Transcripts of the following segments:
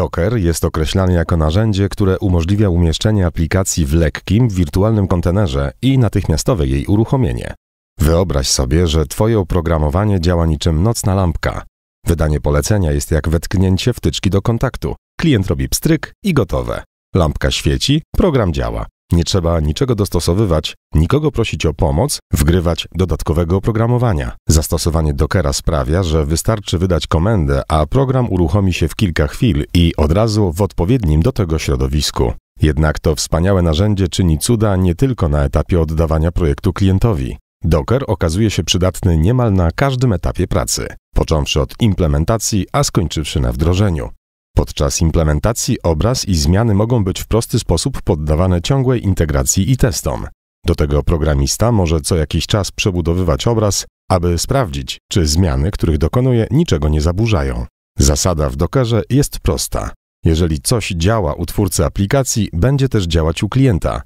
Docker jest określany jako narzędzie, które umożliwia umieszczenie aplikacji w lekkim, wirtualnym kontenerze i natychmiastowe jej uruchomienie. Wyobraź sobie, że Twoje oprogramowanie działa niczym nocna lampka. Wydanie polecenia jest jak wetknięcie wtyczki do kontaktu. Klient robi pstryk i gotowe. Lampka świeci, program działa. Nie trzeba niczego dostosowywać, nikogo prosić o pomoc, wgrywać dodatkowego oprogramowania. Zastosowanie Dockera sprawia, że wystarczy wydać komendę, a program uruchomi się w kilka chwil i od razu w odpowiednim do tego środowisku. Jednak to wspaniałe narzędzie czyni cuda nie tylko na etapie oddawania projektu klientowi. Docker okazuje się przydatny niemal na każdym etapie pracy, począwszy od implementacji, a skończywszy na wdrożeniu. Podczas implementacji obraz i zmiany mogą być w prosty sposób poddawane ciągłej integracji i testom. Do tego programista może co jakiś czas przebudowywać obraz, aby sprawdzić, czy zmiany, których dokonuje, niczego nie zaburzają. Zasada w Dockerze jest prosta. Jeżeli coś działa u twórcy aplikacji, będzie też działać u klienta.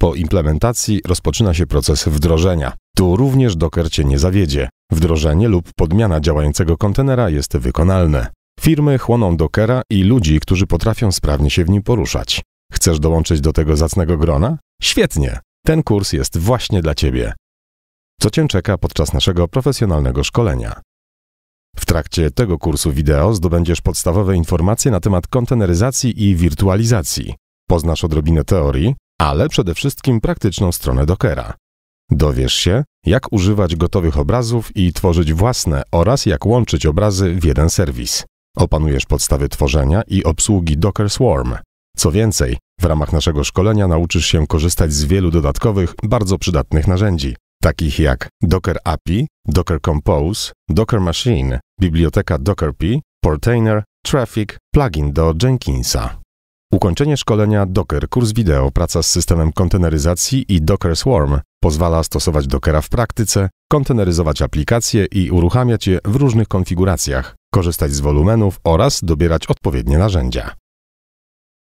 Po implementacji rozpoczyna się proces wdrożenia. Tu również Docker cię nie zawiedzie. Wdrożenie lub podmiana działającego kontenera jest wykonalne. Firmy chłoną Dockera i ludzi, którzy potrafią sprawnie się w nim poruszać. Chcesz dołączyć do tego zacnego grona? Świetnie! Ten kurs jest właśnie dla Ciebie. Co Cię czeka podczas naszego profesjonalnego szkolenia? W trakcie tego kursu wideo zdobędziesz podstawowe informacje na temat konteneryzacji i wirtualizacji. Poznasz odrobinę teorii, ale przede wszystkim praktyczną stronę Dockera. Dowiesz się, jak używać gotowych obrazów i tworzyć własne oraz jak łączyć obrazy w jeden serwis. Opanujesz podstawy tworzenia i obsługi Docker Swarm. Co więcej, w ramach naszego szkolenia nauczysz się korzystać z wielu dodatkowych, bardzo przydatnych narzędzi, takich jak Docker API, Docker Compose, Docker Machine, biblioteka Docker P, Portainer, Traffic, plugin do Jenkinsa. Ukończenie szkolenia Docker, kurs wideo, praca z systemem konteneryzacji i Docker Swarm pozwala stosować Dockera w praktyce, konteneryzować aplikacje i uruchamiać je w różnych konfiguracjach, korzystać z wolumenów oraz dobierać odpowiednie narzędzia.